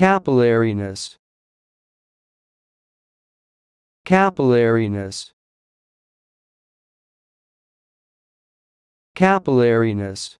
capillariness capillariness capillariness